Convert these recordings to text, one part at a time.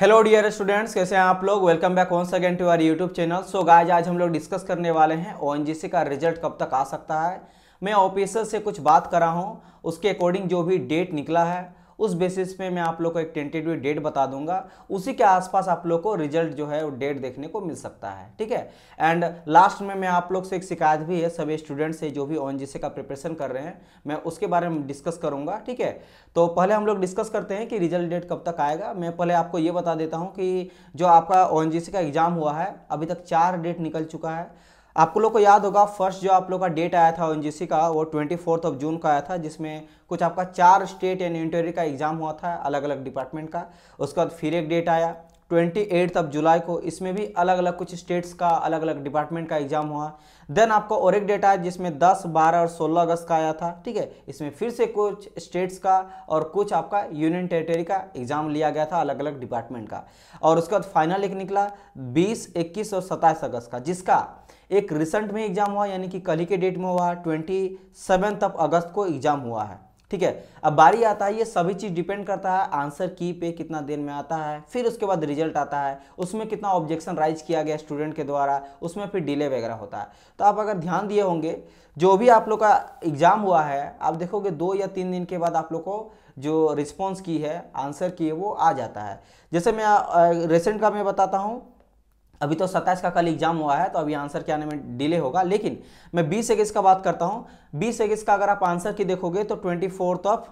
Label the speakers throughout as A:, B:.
A: hello dear students कैसे हैं आप लोग welcome back once again to our YouTube channel so guys आज हम लोग डिस्कस करने वाले हैं ओएनजीसी का रिजल्ट कब तक आ सकता है मैं ऑफिसर से कुछ बात करा हूं उसके अकॉर्डिंग जो भी डेट निकला है उस बेसिस पे मैं आप लोग को एक टेंटेटिव डेट बता दूंगा उसी के आसपास आप लोग को रिजल्ट जो है वो डेट देखने को मिल सकता है ठीक है एंड लास्ट में मैं आप लोग से एक शिकायत भी है सभी स्टूडेंट से जो भी ओ का प्रिपरेशन कर रहे हैं मैं उसके बारे में डिस्कस करूँगा ठीक है तो पहले हम लोग डिस्कस करते हैं कि रिजल्ट डेट कब तक आएगा मैं पहले आपको ये बता देता हूँ कि जो आपका ओ का एग्ज़ाम हुआ है अभी तक चार डेट निकल चुका है आप लोग को याद होगा फर्स्ट जो आप लोग का डेट आया था ओ का वो ट्वेंटी फोर्थ ऑफ जून का आया था जिसमें कुछ आपका चार स्टेट एंड इंटरव्यू का एग्ज़ाम हुआ था अलग अलग डिपार्टमेंट का उसके बाद फिर एक डेट आया ट्वेंटी एट्थ ऑफ जुलाई को इसमें भी अलग अलग कुछ स्टेट्स का अलग अलग डिपार्टमेंट का एग्जाम हुआ देन आपको और एक डेटा है जिसमें 10, 12 और 16 अगस्त का आया था ठीक है इसमें फिर से कुछ स्टेट्स का और कुछ आपका यूनियन टेरिटरी का एग्जाम लिया गया था अलग अलग डिपार्टमेंट का और उसके बाद फाइनल एक निकला बीस इक्कीस और सत्ताईस अगस्त का जिसका एक रिसेंट में एग्जाम हुआ यानी कि कल ही के डेट में हुआ ट्वेंटी सेवेंथ ऑफ अगस्त को एग्जाम हुआ है ठीक है अब बारी आता है ये सभी चीज़ डिपेंड करता है आंसर की पे कितना देर में आता है फिर उसके बाद रिजल्ट आता है उसमें कितना ऑब्जेक्शन राइज किया गया स्टूडेंट के द्वारा उसमें फिर डिले वगैरह होता है तो आप अगर ध्यान दिए होंगे जो भी आप लोग का एग्ज़ाम हुआ है आप देखोगे दो या तीन दिन के बाद आप लोग को जो रिस्पॉन्स की है आंसर की है वो आ जाता है जैसे मैं रिसेंट का मैं बताता हूँ अभी तो सत्ताईस का कल एग्जाम हुआ है तो अभी आंसर के आने में डिले होगा लेकिन मैं बीस इक्कीस का बात करता हूँ बीस इक्कीस का अगर आप आंसर की देखोगे तो ट्वेंटी फोर्थ ऑफ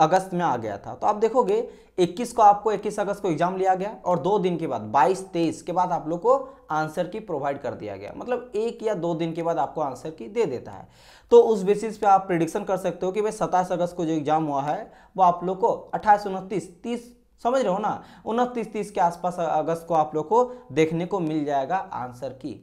A: अगस्त में आ गया था तो आप देखोगे 21 को आपको 21 अगस्त को एग्जाम लिया गया और दो दिन के बाद 22 तेईस के बाद आप लोग को आंसर की प्रोवाइड कर दिया गया मतलब एक या दो दिन के बाद आपको आंसर की दे देता है तो उस बेसिस पे आप प्रिडिक्शन कर सकते हो कि भाई सत्ताईस अगस्त को जो एग्जाम हुआ है वो आप लोग को अट्ठाईस उनतीस तीस समझ रहे हो ना उनतीस तीस के आसपास अगस्त को आप लोग को देखने को मिल जाएगा आंसर की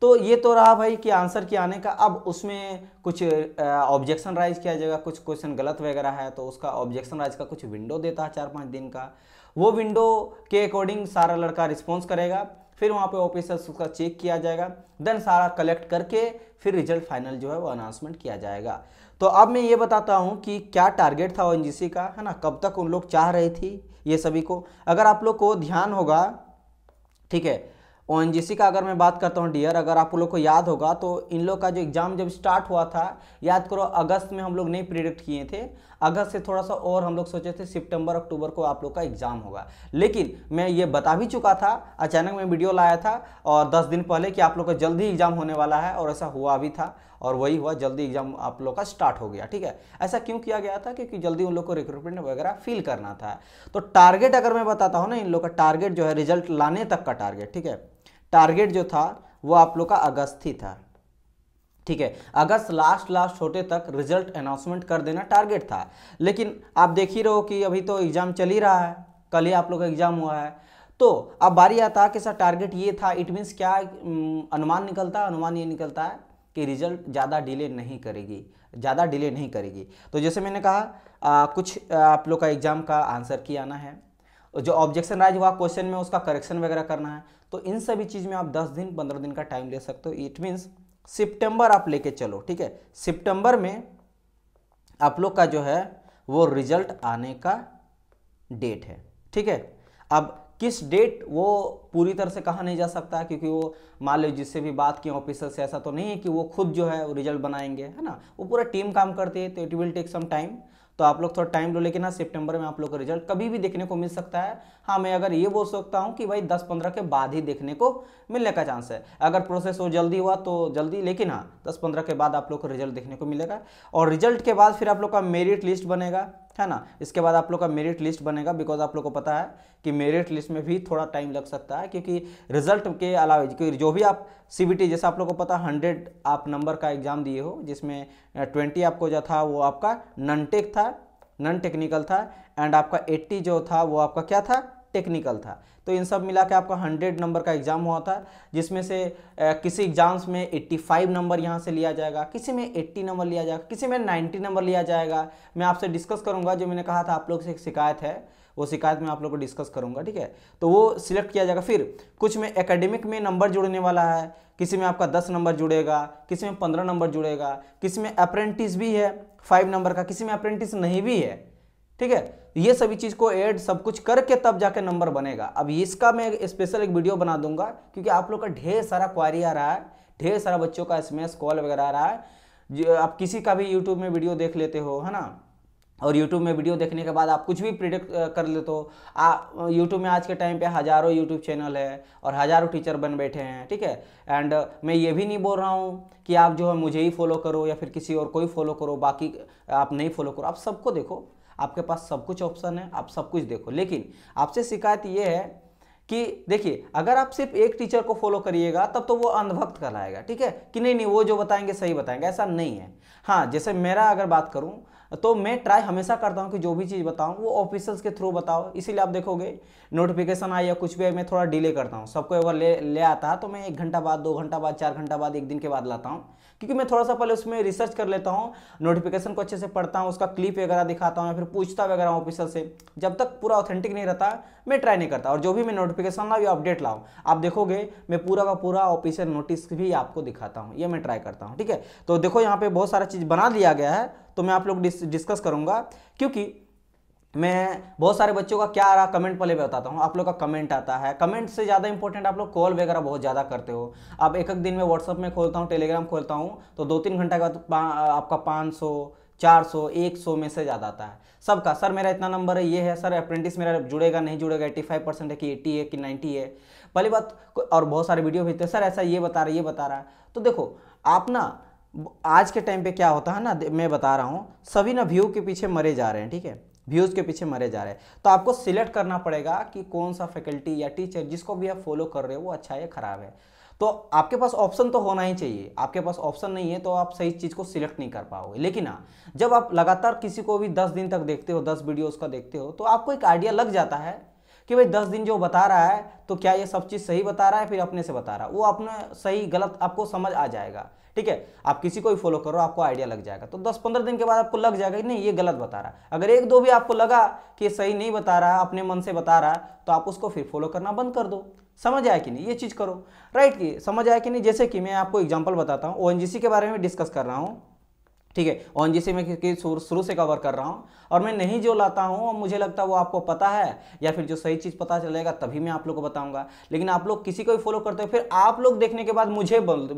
A: तो ये तो रहा भाई कि आंसर के आने का अब उसमें कुछ ऑब्जेक्शन राइज किया जाएगा कुछ क्वेश्चन गलत वगैरह है तो उसका ऑब्जेक्शन राइज का कुछ विंडो देता है चार पाँच दिन का वो विंडो के अकॉर्डिंग सारा लड़का रिस्पॉन्स करेगा फिर वहाँ पे ऑफिसर्स उसका चेक किया जाएगा देन सारा कलेक्ट करके फिर रिजल्ट फाइनल जो है वो अनाउंसमेंट किया जाएगा तो अब मैं ये बताता हूँ कि क्या टारगेट था ओ का है ना कब तक उन लोग चाह रहे थी ये सभी को अगर आप लोग को ध्यान होगा ठीक है ओ का अगर मैं बात करता हूँ डियर अगर आप लोग को याद होगा तो इन लोग का जो एग्ज़ाम जब स्टार्ट हुआ था याद करो अगस्त में हम लोग नहीं प्रिडिक्ट किए थे अगस्त से थोड़ा सा और हम लोग सोचे थे सितंबर अक्टूबर को आप लोग का एग्ज़ाम होगा लेकिन मैं ये बता भी चुका था अचानक मैं वीडियो लाया था और दस दिन पहले कि आप लोग का जल्दी एग्ज़ाम होने वाला है और ऐसा हुआ भी था और वही हुआ जल्दी एग्जाम आप लोग का स्टार्ट हो गया ठीक है ऐसा क्यों किया गया था क्योंकि जल्दी उन लोग को रिक्रूटमेंट वगैरह फिल करना था तो टारगेट अगर मैं बताता हूँ ना इन लोग का टारगेट जो है रिजल्ट लाने तक का टारगेट ठीक है टारगेट जो था वो आप लोग का अगस्त ही था ठीक है अगस्त लास्ट लास्ट होते तक रिजल्ट अनाउंसमेंट कर देना टारगेट था लेकिन आप देख ही रहो कि अभी तो एग्ज़ाम चल ही रहा है कल ही आप लोग का एग्ज़ाम हुआ है तो अब बारी आता कि सर टारगेट ये था इट मीन्स क्या हम्म, अनुमान निकलता है अनुमान ये निकलता है कि रिजल्ट ज़्यादा डिले नहीं करेगी ज़्यादा डिले नहीं करेगी तो जैसे मैंने कहा आ, कुछ आप लोग का एग्ज़ाम का आंसर की आना है जो ऑब्जेक्शन राइज हुआ क्वेश्चन में उसका करेक्शन वगैरह करना है तो इन सभी चीज़ में आप 10 दिन 15 दिन का टाइम ले सकते हो इट मीन्स सितंबर आप लेके चलो ठीक है सितंबर में आप लोग का जो है वो रिजल्ट आने का डेट है ठीक है अब किस डेट वो पूरी तरह से कहा नहीं जा सकता क्योंकि वो मान लो जिससे भी बात की ऑफिसर से ऐसा तो नहीं है कि वो खुद जो है रिजल्ट बनाएंगे है ना वो पूरा टीम काम करती है तो it will take some time तो आप लोग थोड़ा टाइम लो लेकिन हाँ सितंबर में आप लोग का रिजल्ट कभी भी देखने को मिल सकता है हाँ मैं अगर ये बोल सकता हूँ कि भाई दस पंद्रह के बाद ही देखने को मिलने का चांस है अगर प्रोसेस हो जल्दी हुआ तो जल्दी लेकिन हाँ दस पंद्रह के बाद आप लोग को रिजल्ट देखने को मिलेगा और रिजल्ट के बाद फिर आप लोग का मेरिट लिस्ट बनेगा है ना इसके बाद आप लोग का मेरिट लिस्ट बनेगा बिकॉज आप लोग को पता है कि मेरिट लिस्ट में भी थोड़ा टाइम लग सकता है क्योंकि रिजल्ट के अलावा क्योंकि जो भी आप सी बी टी जैसे आप लोग को पता हंड्रेड आप नंबर का एग्जाम दिए हो जिसमें ट्वेंटी आपको जो था वो आपका नन टेक था नन टेक्निकल था एंड आपका एट्टी जो था वो आपका क्या था टेक्निकल था तो इन सब मिला के आपका 100 नंबर का एग्ज़ाम हुआ था जिसमें से किसी एग्ज़ाम्स में 85 नंबर यहाँ से लिया जाएगा किसी में 80 नंबर लिया जाएगा किसी में 90 नंबर लिया जाएगा मैं आपसे डिस्कस करूँगा जो मैंने कहा था आप लोग से एक शिकायत है वो शिकायत मैं आप लोग को डिस्कस करूंगा ठीक है तो वो सिलेक्ट किया जाएगा फिर कुछ में एकेडमिक में नंबर जुड़ने वाला है किसी में आपका दस नंबर जुड़ेगा किसी में पंद्रह नंबर जुड़ेगा किसी में अप्रेंटिस भी है फाइव नंबर का किसी में अप्रेंटिस नहीं भी है ठीक है ये सभी चीज़ को ऐड सब कुछ करके तब जाके नंबर बनेगा अब इसका मैं स्पेशल एक वीडियो बना दूंगा क्योंकि आप लोग का ढेर सारा क्वारी आ रहा है ढेर सारा बच्चों का एस कॉल वगैरह आ रहा है आप किसी का भी यूट्यूब में वीडियो देख लेते हो है ना और यूट्यूब में वीडियो देखने के बाद आप कुछ भी प्रिडिक्ट कर लेते हो यूट्यूब में आज के टाइम पे हज़ारों यूट्यूब चैनल है और हज़ारों टीचर बन बैठे हैं ठीक है एंड मैं ये भी नहीं बोल रहा हूँ कि आप जो है मुझे ही फॉलो करो या फिर किसी और को ही फॉलो करो बाकी आप नहीं फॉलो करो आप सबको देखो आपके पास सब कुछ ऑप्शन है आप सब कुछ देखो लेकिन आपसे शिकायत ये है कि देखिए अगर आप सिर्फ एक टीचर को फॉलो करिएगा तब तो वो अंधभक्त कहलाएगा ठीक है कि नहीं नहीं वो जो बताएंगे सही बताएंगे ऐसा नहीं है हाँ जैसे मेरा अगर बात करूँ तो मैं ट्राई हमेशा करता हूँ कि जो भी चीज़ बताऊँ वो ऑफिसल्स के थ्रू बताओ इसीलिए आप देखोगे नोटिफिकेशन आया कुछ भी मैं थोड़ा डिले करता हूँ सबको अगर ले ले आता है तो मैं एक घंटा बाद दो घंटा बाद चार घंटा बाद एक दिन के बाद लाता हूँ क्योंकि मैं थोड़ा सा पहले उसमें रिसर्च कर लेता हूँ नोटिफिकेशन को अच्छे से पढ़ता हूँ उसका क्लिप वगैरह दिखाता हूँ या फिर पूछता वगैरह ऑफिसर से जब तक पूरा ऑथेंटिक नहीं रहता मैं ट्राई नहीं करता और जो भी मैं नोटिफिकेशन लाऊँ या अपडेट लाऊँ आप देखोगे मैं पूरा का पूरा ऑफिसर नोटिस भी आपको दिखाता हूँ ये मैं ट्राई करता हूँ ठीक है तो देखो यहाँ पे बहुत सारा चीज़ बना दिया गया है तो मैं आप लोग डिस्कस करूंगा क्योंकि मैं बहुत सारे बच्चों का क्या आ रहा कमेंट पहले बताता हूँ आप लोग का कमेंट आता है कमेंट से ज़्यादा इंपॉर्टेंट आप लोग कॉल वगैरह बहुत ज़्यादा करते हो आप एक एक दिन में व्हाट्सअप में खोलता हूँ टेलीग्राम खोलता हूँ तो दो तीन घंटा के बाद पा, आपका पाँच सौ चार सौ एक सौ मैसेज ज्यादा आता है सबका सर मेरा इतना नंबर है ये है सर अप्रेंटिस मेरा जुड़ेगा नहीं जुड़ेगा एट्टी फाइव परसेंट है कि एट्टी है कि नाइन्टी है पहली बात और बहुत सारे वीडियो भेजते हैं सर ऐसा ये बता रहा है ये बता रहा है तो देखो आप ना आज के टाइम पे क्या होता है ना मैं बता रहा हूँ सभी ना व्यू के पीछे मरे जा रहे हैं ठीक है व्यूज़ के पीछे मरे जा रहे हैं तो आपको सिलेक्ट करना पड़ेगा कि कौन सा फैकल्टी या टीचर जिसको भी आप फॉलो कर रहे हो वो अच्छा है ख़राब है तो आपके पास ऑप्शन तो होना ही चाहिए आपके पास ऑप्शन नहीं है तो आप सही चीज़ को सिलेक्ट नहीं कर पाओगे लेकिन हाँ जब आप लगातार किसी को भी दस दिन तक देखते हो दस वीडियो उसका देखते हो तो आपको एक आइडिया लग जाता है कि भाई दस दिन जो बता रहा है तो क्या ये सब चीज़ सही बता रहा है फिर अपने से बता रहा है वो अपने सही गलत आपको समझ आ जाएगा ठीक है आप किसी को भी फॉलो करो आपको आइडिया लग जाएगा तो 10-15 दिन के बाद आपको लग जाएगा नहीं ये गलत बता रहा है अगर एक दो भी आपको लगा कि सही नहीं बता रहा अपने मन से बता रहा है तो आप उसको फिर फॉलो करना बंद कर दो समझ आया कि नहीं ये चीज़ करो राइट की समझ आया कि नहीं जैसे कि मैं आपको एग्जाम्पल बताता हूँ ओ के बारे में डिस्कस कर रहा हूँ ठीक है ऑन जी से मैं शुरू से कवर कर रहा हूँ और मैं नहीं जो लाता हूँ और मुझे लगता है वो आपको पता है या फिर जो सही चीज़ पता चलेगा तभी मैं आप लोग को बताऊँगा लेकिन आप लोग किसी को भी फॉलो करते हो फिर आप लोग देखने के बाद मुझे बोल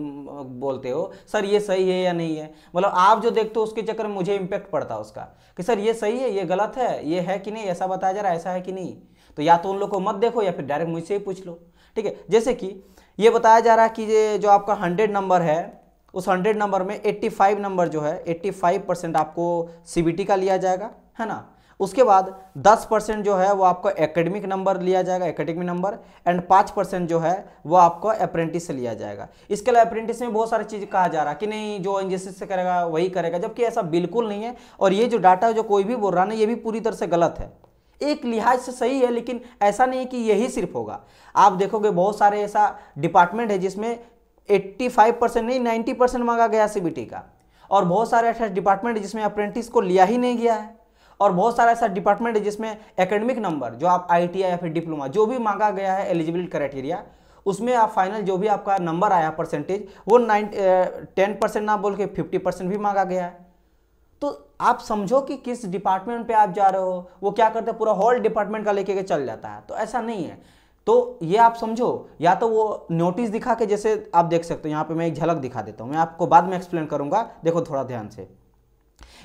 A: बोलते हो सर ये सही है या नहीं है मतलब आप जो देखते हो उसके चक्कर में मुझे इम्पैक्ट पड़ता है उसका कि सर ये सही है ये गलत है ये है कि नहीं ऐसा बताया जा रहा है ऐसा है कि नहीं तो या तो उन लोग को मत देखो या फिर डायरेक्ट मुझसे ही पूछ लो ठीक है जैसे कि ये बताया जा रहा है कि जो आपका हंड्रेड नंबर है उस हंड्रेड नंबर में एट्टी फाइव नंबर जो है एट्टी फाइव परसेंट आपको सी का लिया जाएगा है ना उसके बाद 10 परसेंट जो है वो आपको एकेडमिक नंबर लिया जाएगा एकेडमिक नंबर एंड 5 परसेंट जो है वो आपको अप्रेंटिस से लिया जाएगा इसके अलावा अप्रेंटिस में बहुत सारी चीज़ कहा जा रहा है कि नहीं जो इंजेसिस से करेगा वही करेगा जबकि ऐसा बिल्कुल नहीं है और ये जो डाटा जो कोई भी बोल रहा ना ये भी पूरी तरह से गलत है एक लिहाज से सही है लेकिन ऐसा नहीं कि यही सिर्फ होगा आप देखोगे बहुत सारे ऐसा डिपार्टमेंट है जिसमें 85 परसेंट नहीं 90 परसेंट मांगा गया सीबीटी का और बहुत सारे ऐसा डिपार्टमेंट है जिसमें अप्रेंटिस को लिया ही नहीं गया है और बहुत सारा ऐसा डिपार्टमेंट है जिसमें एकेडमिक नंबर जो आप आई या फिर डिप्लोमा जो भी मांगा गया है एलिजिबिलिटी क्राइटेरिया उसमें आप फाइनल जो भी आपका नंबर आया परसेंटेज वो नाइन ना बोल के फिफ्टी भी मांगा गया है तो आप समझो कि किस डिपार्टमेंट पे आप जा रहे हो वो क्या करते हैं पूरा होल डिपार्टमेंट का लेके चल जाता है तो ऐसा नहीं है तो ये आप समझो या तो वो नोटिस दिखा के जैसे आप देख सकते हो यहाँ पे मैं एक झलक दिखा देता हूँ मैं आपको बाद में एक्सप्लेन करूंगा देखो थोड़ा ध्यान से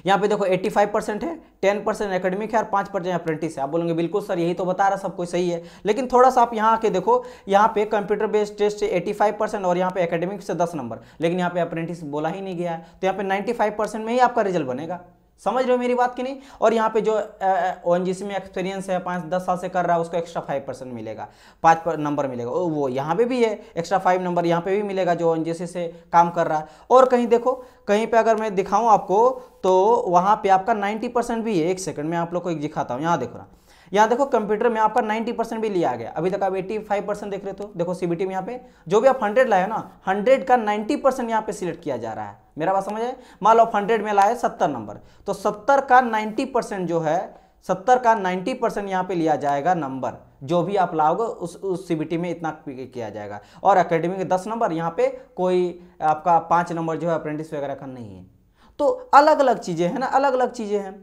A: यहाँ पे देखो 85 परसेंट है 10 परसेंट एकेडमिक है और 5 परसेंट अप्रेंटिस है आप बोलेंगे बिल्कुल सर यही तो बता रहा सब कोई सही है लेकिन थोड़ा सा आप यहाँ आके देखो यहाँ पे कंप्यूटर बेस्ड टेस्ट 85 परसेंट और यहाँ पे एकेडमिक से 10 नंबर लेकिन यहाँ पे अप्रेंटिस बोला ही नहीं गया तो यहाँ पे 95 परसेंट में ही आपका रिजल्ट बनेगा समझ रहे हो मेरी बात की नहीं और यहाँ पे जो ओ एन में एक्सपीरियंस है पाँच दस साल से कर रहा है उसको एक्स्ट्रा फाइव परसेंट मिलेगा पाँच पर नंबर मिलेगा ओ, वो यहाँ पे भी है एक्स्ट्रा फाइव नंबर यहाँ पे भी मिलेगा जो ओ से काम कर रहा है और कहीं देखो कहीं पे अगर मैं दिखाऊँ आपको तो वहाँ पे आपका नाइन्टी परसेंट भी है एक सेकेंड में आप लोग को एक दिखाता हूँ यहाँ देखो ना यहाँ देखो कंप्यूटर में यहाँ पर 90 परसेंट भी लिया गया अभी तक आप 85 परसेंट देख रहे थे तो देखो सीबीटी में यहाँ पे जो भी आप 100 लाए ना 100 का 90 परसेंट यहाँ पे सिलेक्ट किया जा रहा है मेरा बात समझ आए मान लो हंड्रेड में लाए सत्तर नंबर तो सत्तर का नाइन्टी जो है सत्तर का नाइन्टी परसेंट यहाँ पे लिया जाएगा नंबर जो भी आप लाओगे उस उस सीबीटी में इतना किया जाएगा और अकेडमी के दस नंबर यहाँ पे कोई आपका पाँच नंबर जो है अप्रेंटिस वगैरह का नहीं है तो अलग अलग चीज़ें हैं ना अलग अलग चीज़ें हैं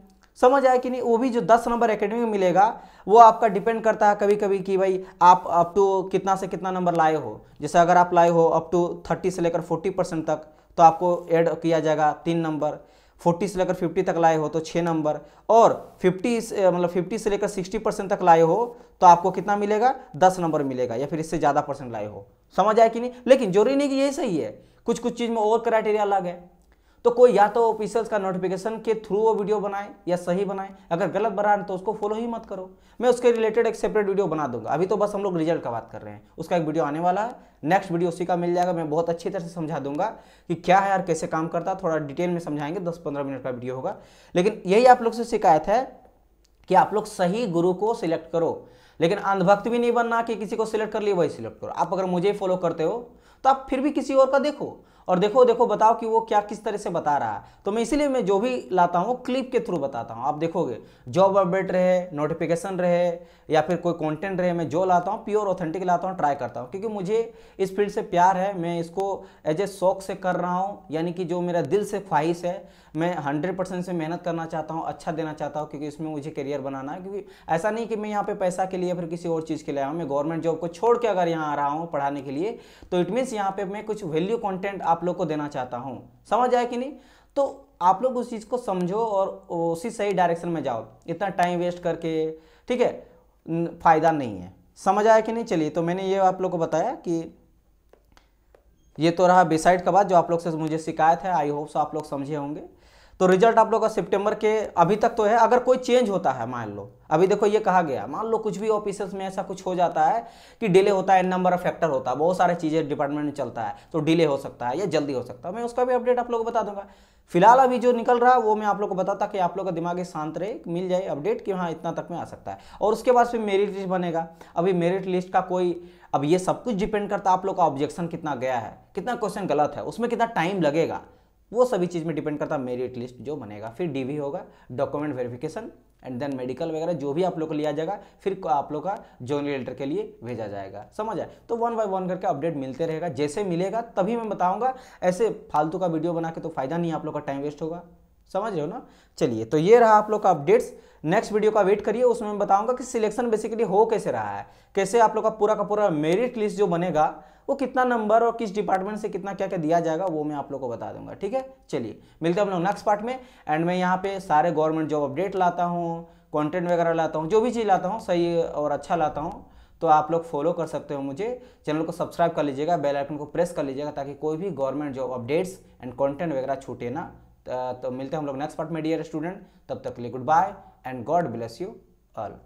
A: समझ आया कि नहीं वो भी जो दस नंबर एकेडमी में मिलेगा वो आपका डिपेंड करता है कभी कभी कि भाई आप अप टू कितना से कितना नंबर लाए हो जैसे अगर आप लाए हो अप टू थर्टी से लेकर फोर्टी परसेंट तक तो आपको ऐड किया जाएगा तीन नंबर फोर्टी से लेकर फिफ्टी तक लाए हो तो छः नंबर और फिफ्टी मतलब फिफ्टी से लेकर सिक्सटी परसेंट तक लाए हो तो आपको कितना मिलेगा दस नंबर मिलेगा या फिर इससे ज़्यादा परसेंट लाए हो समझ आए कि नहीं लेकिन जरूरी नहीं कि यही सही है कुछ कुछ चीज़ में और क्राइटेरिया अलग है तो कोई या तो ऑफिशियल्स का नोटिफिकेशन के थ्रू वो वीडियो बनाए या सही बनाए अगर गलत बना रहे तो उसको फॉलो ही मत करो मैं उसके रिलेटेड एक सेपरेट वीडियो बना दूंगा अभी तो बस हम लोग रिजल्ट का बात कर रहे हैं उसका एक वीडियो आने वाला है नेक्स्ट वीडियो उसी का मिल जाएगा मैं बहुत अच्छी तरह से समझा दूंगा कि क्या है यार कैसे काम करता है थोड़ा डिटेल में समझाएंगे दस पंद्रह मिनट का वीडियो होगा लेकिन यही आप लोग से शिकायत है कि आप लोग सही गुरु को सिलेक्ट करो लेकिन अंधभक्त भी नहीं बनना कि किसी को सिलेक्ट कर लिए वही सिलेक्ट करो आप अगर मुझे फॉलो करते हो तो आप फिर भी किसी और का देखो और देखो देखो बताओ कि वो क्या किस तरह से बता रहा है तो मैं इसीलिए मैं जो भी लाता हूँ वो क्लिप के थ्रू बताता हूँ आप देखोगे जॉब अपडेट रहे नोटिफिकेशन रहे या फिर कोई कॉन्टेंट रहे मैं जो लाता हूँ प्योर ऑथेंटिक लाता हूँ ट्राई करता हूँ क्योंकि मुझे इस फील्ड से प्यार है मैं इसको एज ए शौक से कर रहा हूँ यानी कि जो मेरा दिल से ख्वाहिश है मैं हंड्रेड परसेंट से मेहनत करना चाहता हूँ अच्छा देना चाहता हूँ क्योंकि इसमें मुझे करियर बनाना है क्योंकि ऐसा नहीं कि मैं यहाँ पे पैसा के लिए फिर किसी और चीज़ के लिए आया हूँ मैं गवर्नमेंट जॉब को छोड़ के अगर यहाँ आ रहा हूँ पढ़ाने के लिए तो इट मीन्स यहाँ पे मैं कुछ वैल्यू कॉन्टेंट आप आप लोग को देना चाहता हूँ समझ आया कि नहीं तो आप लोग उस चीज़ को समझो और उसी सही डायरेक्शन में जाओ इतना टाइम वेस्ट करके ठीक है फ़ायदा नहीं है समझ आया कि नहीं चलिए तो मैंने ये आप लोग को बताया कि ये तो रहा बेसाइड का बात जो आप लोग से मुझे शिकायत है आई होप सो आप लोग समझे होंगे तो रिजल्ट आप लोग का सितंबर के अभी तक तो है अगर कोई चेंज होता है मान लो अभी देखो ये कहा गया मान लो कुछ भी ऑफिसर्स में ऐसा कुछ हो जाता है कि डिले होता है नंबर ऑफ फैक्टर होता है बहुत सारी चीज़ें डिपार्टमेंट में चलता है तो डिले हो सकता है या जल्दी हो सकता है मैं उसका भी अपडेट आप लोग को बता दूंगा फिलहाल अभी जो निकल रहा है वो मैं आप लोग को बताता कि आप लोग का दिमाग शांत रहे मिल जाए अपडेट कि हाँ इतना तक में आ सकता है और उसके बाद फिर मेरिट लिस्ट बनेगा अभी मेरिट लिस्ट का कोई अब ये सब कुछ डिपेंड करता है आप लोग का ऑब्जेक्शन कितना गया है कितना क्वेश्चन गलत है उसमें कितना टाइम लगेगा वो सभी चीज़ में डिपेंड करता है मेरिट लिस्ट जो बनेगा फिर डीवी होगा document verification and then medical वगैरह जो भी आप लोग को लिया जाएगा फिर आप लोग का जॉइन लेटर के लिए भेजा जाएगा समझ आए तो वन बाय वन करके अपडेट मिलते रहेगा जैसे मिलेगा तभी मैं बताऊंगा ऐसे फालतू का वीडियो बना के तो फायदा नहीं आप लोग का टाइम वेस्ट होगा समझ रहे हो ना चलिए तो ये रहा आप लोग का अपडेट्स नेक्स्ट वीडियो का वेट करिए उसमें मैं बताऊंगा कि सिलेक्शन बेसिकली हो कैसे रहा है कैसे आप लोग का पूरा का पूरा मेरिट लिस्ट जो बनेगा वो कितना नंबर और किस डिपार्टमेंट से कितना क्या क्या दिया जाएगा वो मैं आप लोग को बता दूंगा ठीक है चलिए मिलते हैं हम लोग नेक्स्ट पार्ट में एंड मैं यहाँ पे सारे गवर्नमेंट जॉब अपडेट लाता हूँ कॉन्टेंट वगैरह लाता हूँ जो भी चीज़ लाता हूँ सही और अच्छा लाता हूँ तो आप लोग फॉलो कर सकते हो मुझे चैनल को सब्सक्राइब कर लीजिएगा बेल आइकन को प्रेस कर लीजिएगा ताकि कोई भी government job updates and content वगैरह छूटे ना तो मिलते हैं हम लोग नेक्स्ट पार्ट में डियर स्टूडेंट तब तक के लिए good bye and God bless you all